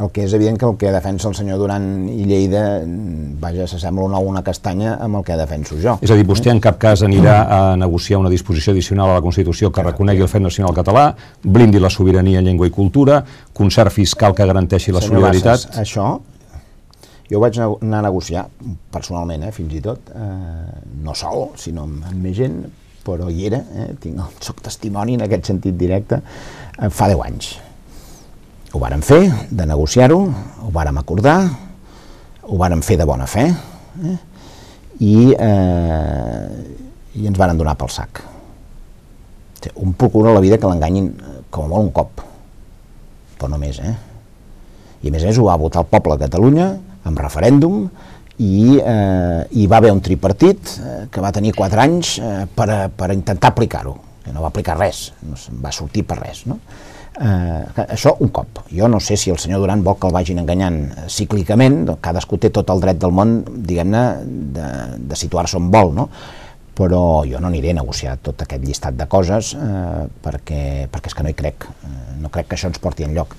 El que és evident que el que defensa el senyor Duran i Lleida, vaja, s'assembla una, una castanya amb el que defenso jo. És a dir, vostè en cap cas anirà a negociar una disposició addicional a la Constitució que reconegui el fet nacional català, blindi la sobirania, llengua i cultura, concert fiscal que garanteixi la senyor solidaritat... Bassas, això jo vaig anar a negociar, personalment, eh, fins i tot, eh, no sol, sinó amb, amb més gent, però hi era, eh, tinc, soc testimoni en aquest sentit directe, eh, fa 10 anys. Ho vàrem fer, de negociar-ho, ho vàrem acordar, ho vàrem fer de bona fe eh? I, eh, i ens varen donar pel sac. un procura la vida que l'enganyin eh, com a molt un cop, però no més. Eh? I a més a més ho va votar el poble de Catalunya amb referèndum i eh, hi va haver un tripartit eh, que va tenir quatre anys eh, per, a, eh, per a intentar aplicar-ho no va aplicar res, no va sortir per res. No? Eh, això un cop. Jo no sé si el senyor Duran vol que el vagin enganyant eh, cíclicament, doncs cadascú té tot el dret del món, diguem-ne, de, de situar-se on vol, no? però jo no aniré a negociar tot aquest llistat de coses eh, perquè, perquè és que no hi crec, eh, no crec que això ens porti en lloc.